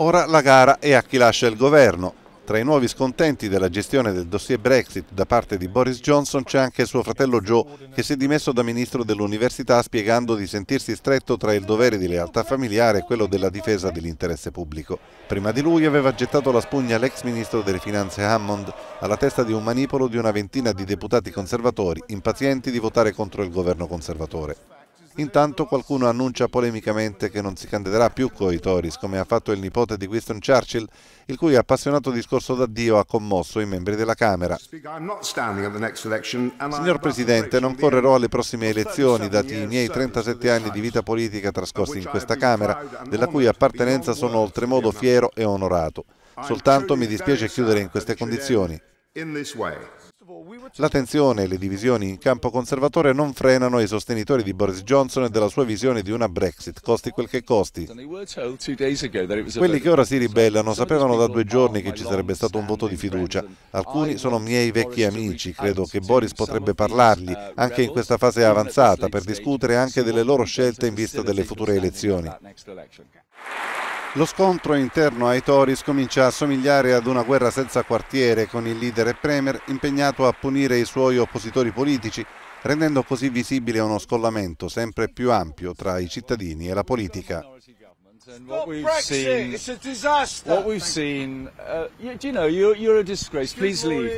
Ora la gara è a chi lascia il governo. Tra i nuovi scontenti della gestione del dossier Brexit da parte di Boris Johnson c'è anche suo fratello Joe, che si è dimesso da ministro dell'università spiegando di sentirsi stretto tra il dovere di lealtà familiare e quello della difesa dell'interesse pubblico. Prima di lui aveva gettato la spugna l'ex ministro delle finanze Hammond, alla testa di un manipolo di una ventina di deputati conservatori, impazienti di votare contro il governo conservatore. Intanto qualcuno annuncia polemicamente che non si candiderà più coi Tories, come ha fatto il nipote di Winston Churchill, il cui appassionato discorso d'addio ha commosso i membri della Camera. Signor Presidente, non correrò alle prossime elezioni, dati i miei 37 anni di vita politica trascorsi in questa Camera, della cui appartenenza sono oltremodo fiero e onorato. Soltanto mi dispiace chiudere in queste condizioni. La tensione e le divisioni in campo conservatore non frenano i sostenitori di Boris Johnson e della sua visione di una Brexit, costi quel che costi. Quelli che ora si ribellano sapevano da due giorni che ci sarebbe stato un voto di fiducia. Alcuni sono miei vecchi amici, credo che Boris potrebbe parlargli anche in questa fase avanzata per discutere anche delle loro scelte in vista delle future elezioni. Lo scontro interno ai Tories comincia a somigliare ad una guerra senza quartiere, con il leader e premier impegnato a punire i suoi oppositori politici, rendendo così visibile uno scollamento sempre più ampio tra i cittadini e la politica. What we've seen, what we've seen uh, you, you know, you're, you're a disgrace. Please leave.